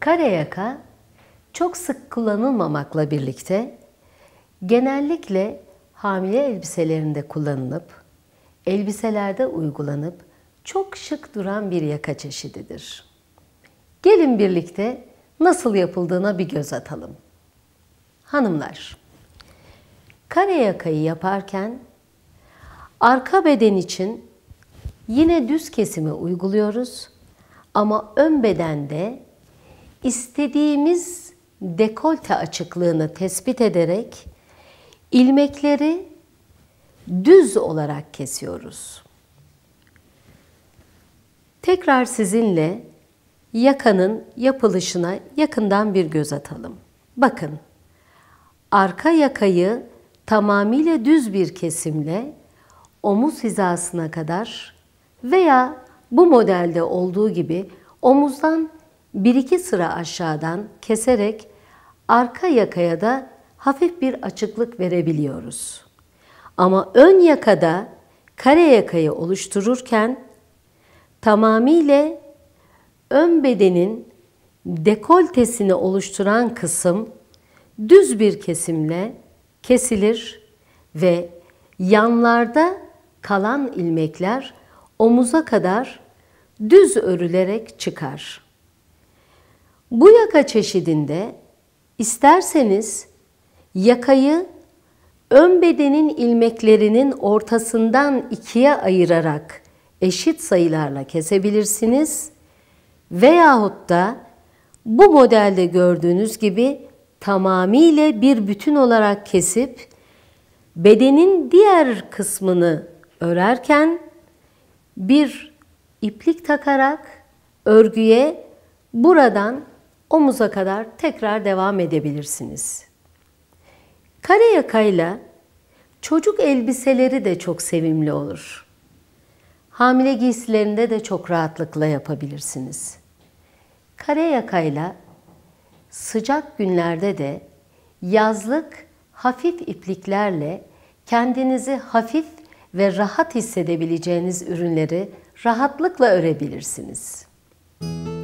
Kare yaka çok sık kullanılmamakla birlikte genellikle hamile elbiselerinde kullanılıp elbiselerde uygulanıp çok şık duran bir yaka çeşididir. Gelin birlikte nasıl yapıldığına bir göz atalım. Hanımlar, kare yakayı yaparken arka beden için yine düz kesimi uyguluyoruz ama ön bedende istediğimiz dekolte açıklığını tespit ederek ilmekleri düz olarak kesiyoruz. Tekrar sizinle yakanın yapılışına yakından bir göz atalım. Bakın, arka yakayı tamamıyla düz bir kesimle omuz hizasına kadar veya bu modelde olduğu gibi omuzdan bir iki sıra aşağıdan keserek arka yakaya da hafif bir açıklık verebiliyoruz. Ama ön yakada kare yakayı oluştururken tamamıyla ön bedenin dekoltesini oluşturan kısım düz bir kesimle kesilir ve yanlarda kalan ilmekler omuza kadar düz örülerek çıkar.'' Bu yaka çeşidinde isterseniz yakayı ön bedenin ilmeklerinin ortasından ikiye ayırarak eşit sayılarla kesebilirsiniz veyahut da bu modelde gördüğünüz gibi tamamıyla bir bütün olarak kesip bedenin diğer kısmını örerken bir iplik takarak örgüye buradan omuza kadar tekrar devam edebilirsiniz. Kare yakayla çocuk elbiseleri de çok sevimli olur. Hamile giysilerinde de çok rahatlıkla yapabilirsiniz. Kare yakayla sıcak günlerde de yazlık hafif ipliklerle kendinizi hafif ve rahat hissedebileceğiniz ürünleri rahatlıkla örebilirsiniz. Müzik